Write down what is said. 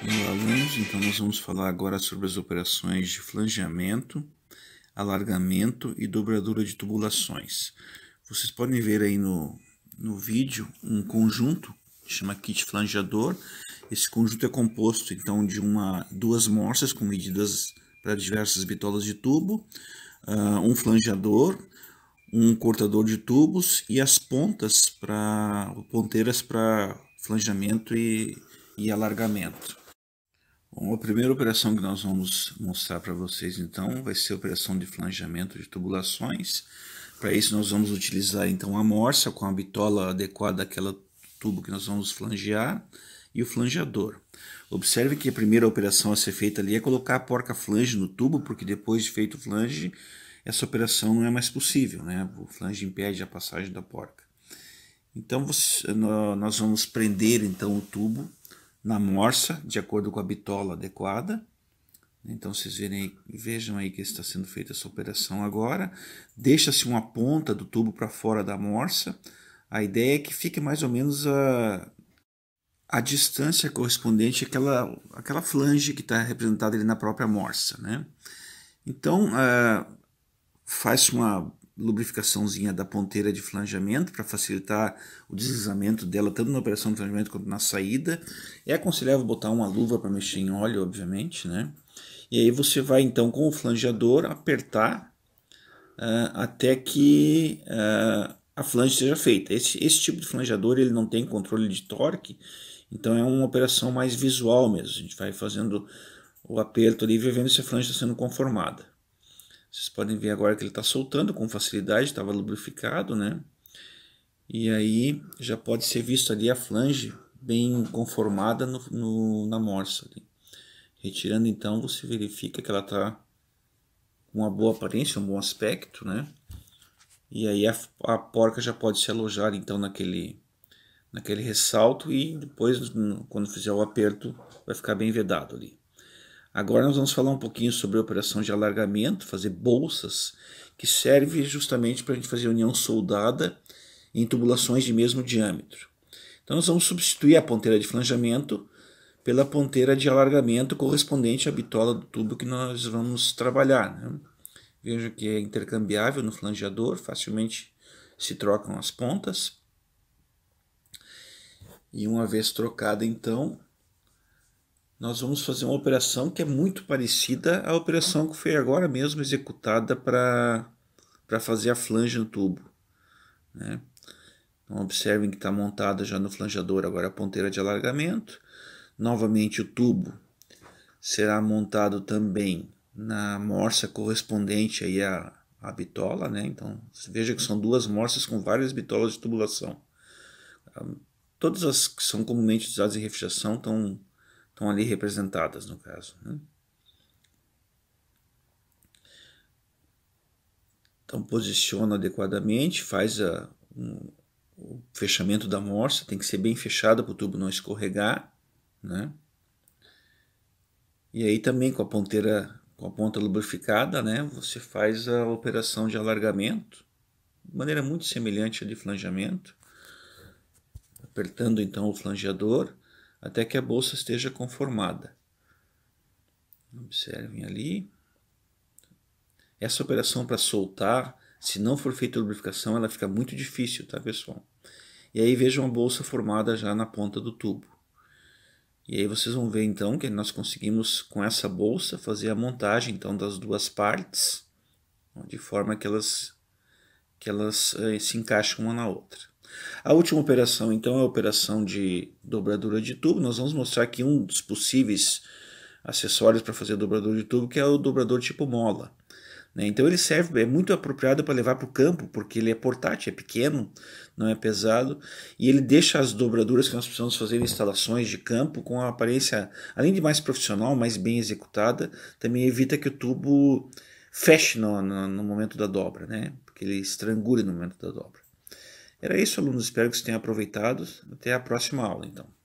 Olá, alunos. Então, nós vamos falar agora sobre as operações de flangeamento, alargamento e dobradura de tubulações. Vocês podem ver aí no, no vídeo um conjunto, chama kit flangeador. Esse conjunto é composto, então, de uma, duas morças com medidas para diversas bitolas de tubo, uh, um flangeador, um cortador de tubos e as pontas para ponteiras para flangeamento e, e alargamento. Bom, a primeira operação que nós vamos mostrar para vocês então vai ser a operação de flangeamento de tubulações. Para isso nós vamos utilizar então a morsa com a bitola adequada àquela tubo que nós vamos flangear e o flangeador. Observe que a primeira operação a ser feita ali é colocar a porca flange no tubo, porque depois de feito o flange, essa operação não é mais possível, né? O flange impede a passagem da porca. Então nós vamos prender então o tubo na morsa, de acordo com a bitola adequada. Então vocês verem, vejam aí que está sendo feita essa operação agora. Deixa-se uma ponta do tubo para fora da morsa. A ideia é que fique mais ou menos a, a distância correspondente àquela, àquela flange que está representada ali na própria morsa. Né? Então, uh, eh, faz uma lubrificaçãozinha da ponteira de flangeamento para facilitar o deslizamento dela tanto na operação de flangeamento quanto na saída. É aconselhável botar uma luva para mexer em óleo, obviamente, né? E aí você vai então com o flangeador apertar uh, até que uh, a flange seja feita. Esse, esse tipo de flangeador ele não tem controle de torque, então é uma operação mais visual mesmo. A gente vai fazendo o aperto ali e vendo se a flange está sendo conformada. Vocês podem ver agora que ele está soltando com facilidade, estava lubrificado, né? E aí já pode ser visto ali a flange bem conformada no, no na morsa. Ali. Retirando então, você verifica que ela está com uma boa aparência, um bom aspecto, né? E aí a, a porca já pode se alojar então naquele, naquele ressalto e depois, quando fizer o aperto, vai ficar bem vedado ali. Agora nós vamos falar um pouquinho sobre a operação de alargamento, fazer bolsas, que serve justamente para a gente fazer união soldada em tubulações de mesmo diâmetro. Então nós vamos substituir a ponteira de flangeamento pela ponteira de alargamento correspondente à bitola do tubo que nós vamos trabalhar. Né? Vejo que é intercambiável no flangeador, facilmente se trocam as pontas. E uma vez trocada, então, nós vamos fazer uma operação que é muito parecida à operação que foi agora mesmo executada para fazer a flange no tubo. Né? Então, observem que está montada já no flangeador agora a ponteira de alargamento. Novamente, o tubo será montado também na morsa correspondente aí à, à bitola. Né? Então, veja que são duas morsas com várias bitolas de tubulação. Todas as que são comumente usadas em refrigeração estão estão ali representadas, no caso. Né? Então, posiciona adequadamente, faz a, um, o fechamento da morsa, tem que ser bem fechada para o tubo não escorregar, né? E aí também com a ponteira, com a ponta lubrificada, né? Você faz a operação de alargamento, de maneira muito semelhante à de flangeamento, apertando então o flangeador, até que a bolsa esteja conformada. Observem ali. Essa operação para soltar, se não for feita a lubrificação, ela fica muito difícil, tá pessoal? E aí vejam a bolsa formada já na ponta do tubo. E aí vocês vão ver então que nós conseguimos com essa bolsa fazer a montagem então das duas partes, de forma que elas, que elas eh, se encaixam uma na outra. A última operação, então, é a operação de dobradura de tubo. Nós vamos mostrar aqui um dos possíveis acessórios para fazer dobrador de tubo, que é o dobrador tipo mola. Né? Então ele serve, é muito apropriado para levar para o campo, porque ele é portátil, é pequeno, não é pesado, e ele deixa as dobraduras que nós precisamos fazer em instalações de campo com a aparência, além de mais profissional, mais bem executada, também evita que o tubo feche no, no, no momento da dobra, né? porque ele estrangule no momento da dobra. Era isso, alunos. Espero que vocês tenham aproveitado. Até a próxima aula, então.